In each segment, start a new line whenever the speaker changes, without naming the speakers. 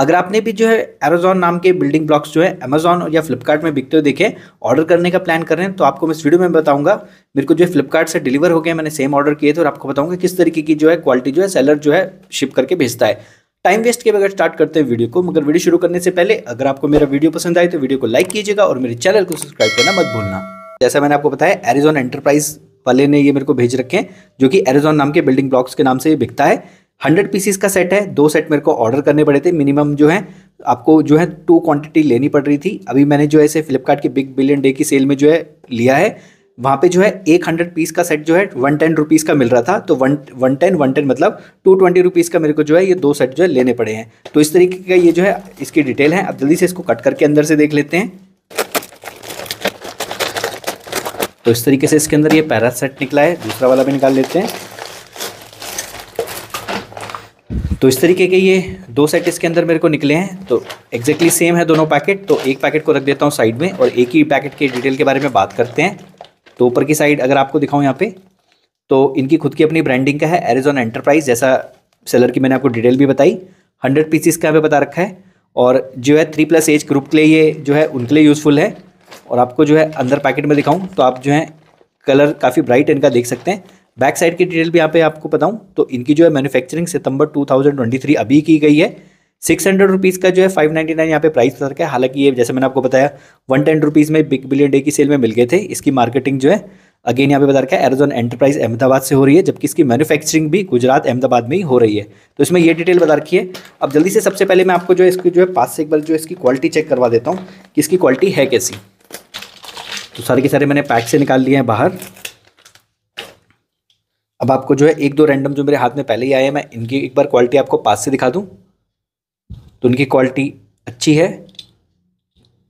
अगर आपने भी जो है अमेजोन नाम के बिल्डिंग ब्लॉक्स जो है अमेजोन या फ्लिपकार्ट में बिकते हुए देखे ऑर्डर करने का प्लान कर रहे हैं तो आपको मैं इस वीडियो में बताऊंगा मेरे को जो है फ्लिपकार्ट से डिलीवर हो गया मैंने सेम ऑर्डर किए थे और आपको बताऊंगा किस तरीके की जो है क्वालिटी जो है सेलर जो है शिप करके भेजता है टाइम वेस्ट के बगैर स्टार्ट करते हैं वीडियो को मगर वीडियो शुरू करने से पहले अगर आपको मेरा वीडियो पसंद आए तो वीडियो को लाइक कीजिएगा और मेरे चैनल को सब्सक्राइब करना मत भूलना जैसा मैंने आपको बताया एरिजोन एंटरप्राइज वाले ने ये मेरे को भेज रखे हैं जो कि एरिजोन नाम के बिल्डिंग ब्लॉक्स के नाम से ये बिकता है हंड्रेड पीसीस का सेट है दो सेट मेरे को ऑर्डर करने पड़े थे मिनिमम जो है आपको जो है टू क्वांटिटी लेनी पड़ रही थी अभी मैंने जो है इसे फ्लिपकार्ट के बिग बिलियन डे की सेल में जो है लिया है वहाँ पे जो है एक हंड्रेड पीस का सेट जो है वन टेन रुपीज़ का मिल रहा था तो one one ten one ten मतलब टू ट्वेंटी रुपीज़ का मेरे को जो है ये दो सेट जो है लेने पड़े हैं तो इस तरीके का ये जो है इसकी डिटेल है अब जल्दी से इसको कट करके अंदर से देख लेते हैं तो इस तरीके से इसके अंदर ये पैरा सेट निकला है दूसरा वाला भी निकाल लेते हैं तो इस तरीके के ये दो सेट इसके अंदर मेरे को निकले हैं तो एग्जैक्टली सेम है दोनों पैकेट तो एक पैकेट को रख देता हूँ साइड में और एक ही पैकेट के डिटेल के बारे में बात करते हैं तो ऊपर की साइड अगर आपको दिखाऊँ यहाँ पे तो इनकी खुद की अपनी ब्रांडिंग का है एरिजोन एंटरप्राइज जैसा सेलर की मैंने आपको डिटेल भी बताई हंड्रेड पीसीस का हमें बता रखा है और जो है थ्री प्लस एज ग्रुप के लिए ये जो है उनके लिए यूज़फुल है और आपको जो है अंदर पैकेट में दिखाऊँ तो आप जो है कलर काफ़ी ब्राइट इनका देख सकते हैं बैक साइड की डिटेल भी यहाँ पे आपको बताऊँ तो इनकी जो है मैन्युफैक्चरिंग सितंबर 2023 अभी की गई है सिक्स हंड्रेड रुपीज़ का जो है फाइव नाइन्टी नाइन यहाँ पे प्राइस रखा है हालांकि ये जैसे मैंने आपको बताया वन टेन रुपीज़ में बिग बिलियन डे की सेल में मिल गए थे इसकी मार्केटिंग जो है अगेन यहाँ पे बता रखा है एरोजोन एंटरप्राइज अहमदाबाद से हो रही है जबकि इसकी मैन्युफैक्चरिंग भी गुजरात अहमदाबाद में ही हो रही है तो इसमें ये डिटेल बता रखी है अब जल्दी से सबसे पहले मैं आपको जो है इसकी जो है पास से एक बार जो इसकी क्वालिटी चेक करवा देता हूँ कि इसकी क्वालिटी है कैसी तो सारे के सारे मैंने पैक से निकाल लिए हैं बाहर अब आपको जो है एक दो रैंडम जो मेरे हाथ में पहले ही आए हैं मैं इनकी एक बार क्वालिटी आपको पास से दिखा दूँ तो उनकी क्वालिटी अच्छी है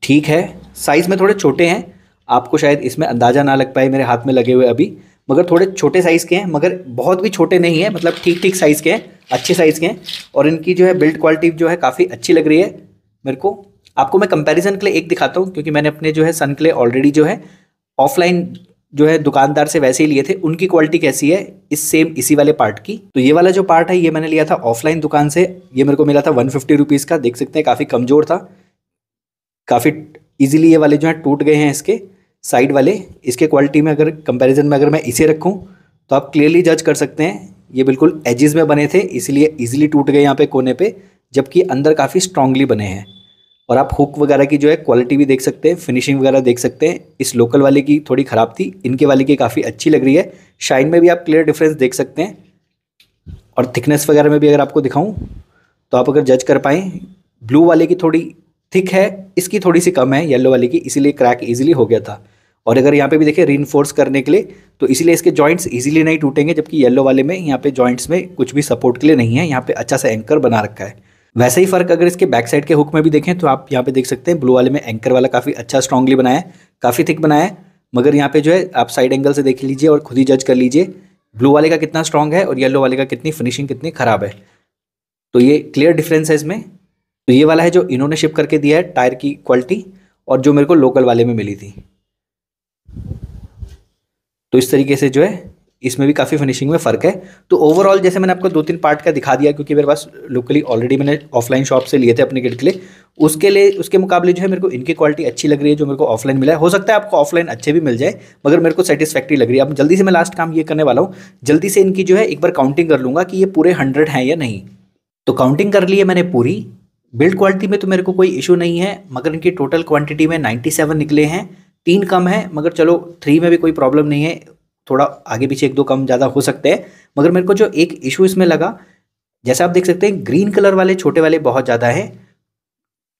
ठीक है साइज़ में थोड़े छोटे हैं आपको शायद इसमें अंदाज़ा ना लग पाए मेरे हाथ में लगे हुए अभी मगर थोड़े छोटे साइज़ के हैं मगर बहुत भी छोटे नहीं है मतलब ठीक ठीक साइज़ के हैं अच्छे साइज़ के हैं और इनकी जो है बिल्ड क्वालिटी जो है काफ़ी अच्छी लग रही है मेरे को आपको मैं कंपैरिजन के लिए एक दिखाता हूँ क्योंकि मैंने अपने जो है सन के लिए ऑलरेडी जो है ऑफलाइन जो है दुकानदार से वैसे ही लिए थे उनकी क्वालिटी कैसी है इस सेम इसी वाले पार्ट की तो ये वाला जो पार्ट है ये मैंने लिया था ऑफलाइन दुकान से ये मेरे को मिला था वन फिफ्टी रुपीज़ का देख सकते हैं काफ़ी कमज़ोर था काफ़ी ईजिली ये वाले जो हैं टूट गए हैं इसके साइड वाले इसके क्वालिटी में अगर कंपेरिजन में अगर मैं इसे रखूँ तो आप क्लियरली जज कर सकते हैं ये बिल्कुल एजिज़ में बने थे इसलिए ईजिली टूट गए यहाँ पे कोने पे जबकि अंदर काफ़ी स्ट्रांगली बने हैं और आप हुक वगैरह की जो है क्वालिटी भी देख सकते हैं फिनिशिंग वगैरह देख सकते हैं इस लोकल वाले की थोड़ी ख़राब थी इनके वाले की काफ़ी अच्छी लग रही है शाइन में भी आप क्लियर डिफरेंस देख सकते हैं और थिकनेस वगैरह में भी अगर आपको दिखाऊं तो आप अगर जज कर पाएँ ब्लू वाले की थोड़ी थिक है इसकी थोड़ी सी कम है येलो वाले की इसीलिए क्रैक ईजिली हो गया था और अगर यहाँ पे भी देखें रीनफोर्स करने के लिए तो इसीलिए इसके जॉइंट्स इजीली नहीं टूटेंगे जबकि येलो वाले में यहाँ पे जॉइंट्स में कुछ भी सपोर्ट के लिए नहीं है यहाँ पे अच्छा सा एंकर बना रखा है वैसे ही फर्क अगर इसके बैक साइड के हुक में भी देखें तो आप यहाँ पे देख सकते हैं ब्लू वाले में एंकर वाला काफ़ी अच्छा स्ट्रांगली बनाया है काफ़ी थिक बनाया है मगर यहाँ पे जो है आप साइड एंगल से देख लीजिए और खुद ही जज कर लीजिए ब्लू वाले का कितना स्ट्रांग है और येलो वाले का कितनी फिनिशिंग कितनी ख़राब है तो ये क्लियर डिफरेंस है इसमें तो ये वाला है जो इन्होंने शिप करके दिया है टायर की क्वालिटी और जो मेरे को लोकल वाले में मिली थी तो इस तरीके से जो है इसमें भी काफ़ी फिनिशिंग में फ़र्क है तो ओवरऑल जैसे मैंने आपको दो तीन पार्ट का दिखा दिया क्योंकि मेरे पास लोकली ऑलरेडी मैंने ऑफलाइन शॉप से लिए थे अपने किट के लिए उसके लिए उसके मुकाबले जो है मेरे को इनकी क्वालिटी अच्छी लग रही है जो मेरे को ऑफलाइन मिला है हो सकता है आपको ऑफलाइन अच्छे भी मिल जाए मगर मेरे को सेटिस्फैक्ट्री लग रही है अब जल्दी से मैं लास्ट काम ये करने वाला हूँ जल्दी से इनकी जो है एक बार काउंटिंग कर लूँगा कि ये पूरे हंड्रेड हैं या नहीं तो काउंटिंग कर ली है मैंने पूरी बिल्ड क्वालिटी में तो मेरे को कोई इशू नहीं है मगर इनकी टोटल क्वांटिटी में 97 निकले हैं तीन कम है मगर चलो थ्री में भी कोई प्रॉब्लम नहीं है थोड़ा आगे पीछे एक दो कम ज़्यादा हो सकते हैं मगर मेरे को जो एक इशू इसमें लगा जैसे आप देख सकते हैं ग्रीन कलर वाले छोटे वाले बहुत ज़्यादा हैं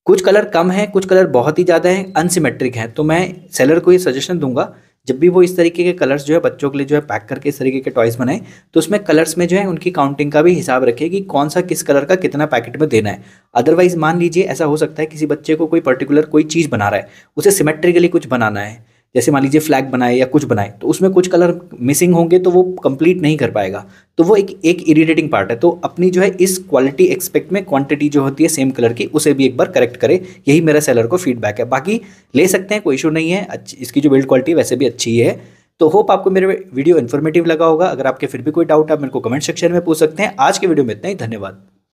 कुछ कलर कम हैं कुछ कलर बहुत ही ज़्यादा हैं अनसीमेट्रिक हैं तो मैं सेलर को ये सजेशन दूंगा जब भी वो इस तरीके के कलर्स जो है बच्चों के लिए जो है पैक करके इस तरीके के टॉयज़ बनाए तो उसमें कलर्स में जो है उनकी काउंटिंग का भी हिसाब रखे कि कौन सा किस कलर का कितना पैकेट में देना है अदरवाइज़ मान लीजिए ऐसा हो सकता है किसी बच्चे को कोई पर्टिकुलर कोई चीज़ बना रहा है उसे सिमेट्रिकली कुछ बनाना है जैसे मान लीजिए फ्लैग बनाए या कुछ बनाए तो उसमें कुछ कलर मिसिंग होंगे तो वो कंप्लीट नहीं कर पाएगा तो वो एक एक इरिटेटिंग पार्ट है तो अपनी जो है इस क्वालिटी एक्सपेक्ट में क्वांटिटी जो होती है सेम कलर की उसे भी एक बार करेक्ट करे यही मेरा सेलर को फीडबैक है बाकी ले सकते हैं कोई इशू नहीं है इसकी जो बिल्ड क्वालिटी वैसे भी अच्छी है तो होप आपको मेरे वीडियो इन्फॉर्मेटिव लगा होगा अगर आपके फिर भी कोई डाउट आप मेरे को कमेंट सेक्शन में पूछ सकते हैं आज के वीडियो में इतना ही धन्यवाद